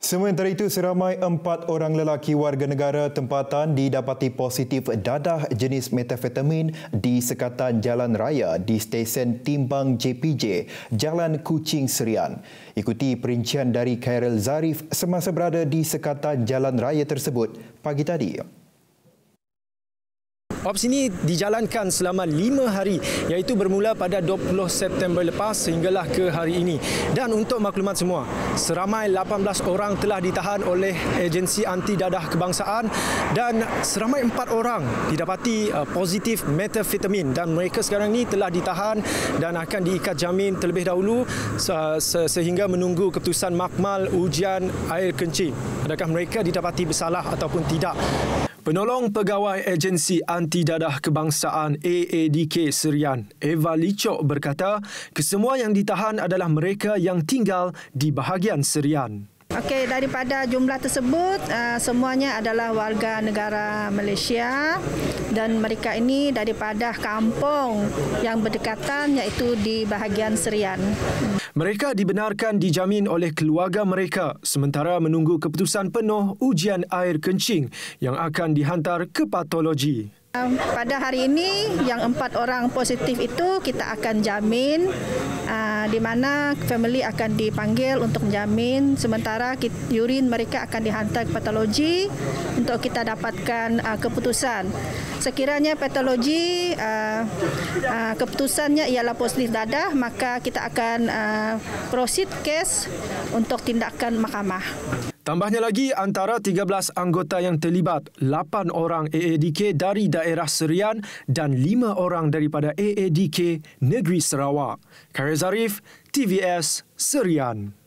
Sementara itu, seramai empat orang lelaki warga negara tempatan didapati positif dadah jenis metafetamin di sekatan jalan raya di stesen Timbang JPJ, Jalan Kucing Serian. Ikuti perincian dari Khairul Zarif semasa berada di sekatan jalan raya tersebut pagi tadi. Ops ini dijalankan selama lima hari iaitu bermula pada 20 September lepas sehinggalah ke hari ini. Dan untuk maklumat semua, seramai 18 orang telah ditahan oleh agensi anti dadah kebangsaan dan seramai empat orang didapati uh, positif metafetamin dan mereka sekarang ini telah ditahan dan akan diikat jamin terlebih dahulu sehingga menunggu keputusan makmal ujian air kencing. Adakah mereka didapati bersalah ataupun tidak? Penolong Pegawai Agensi Anti-Dadah Kebangsaan AADK Serian, Eva Licok berkata, kesemua yang ditahan adalah mereka yang tinggal di bahagian Serian. Okey, daripada jumlah tersebut uh, semuanya adalah warga negara Malaysia dan mereka ini daripada kampung yang berdekatan iaitu di bahagian Serian. Mereka dibenarkan dijamin oleh keluarga mereka sementara menunggu keputusan penuh ujian air kencing yang akan dihantar ke patologi. Um, pada hari ini yang empat orang positif itu kita akan jamin uh, di mana family akan dipanggil untuk menjamin sementara urine mereka akan dihantar ke patologi untuk kita dapatkan uh, keputusan. Sekiranya patologi uh, uh, keputusannya ialah positif dadah maka kita akan uh, proceed case untuk tindakan mahkamah. Tambahnya lagi, antara 13 anggota yang terlibat, 8 orang AADK dari daerah Serian dan 5 orang daripada AADK Negeri Sarawak. Karya Zarif, TVS, Serian.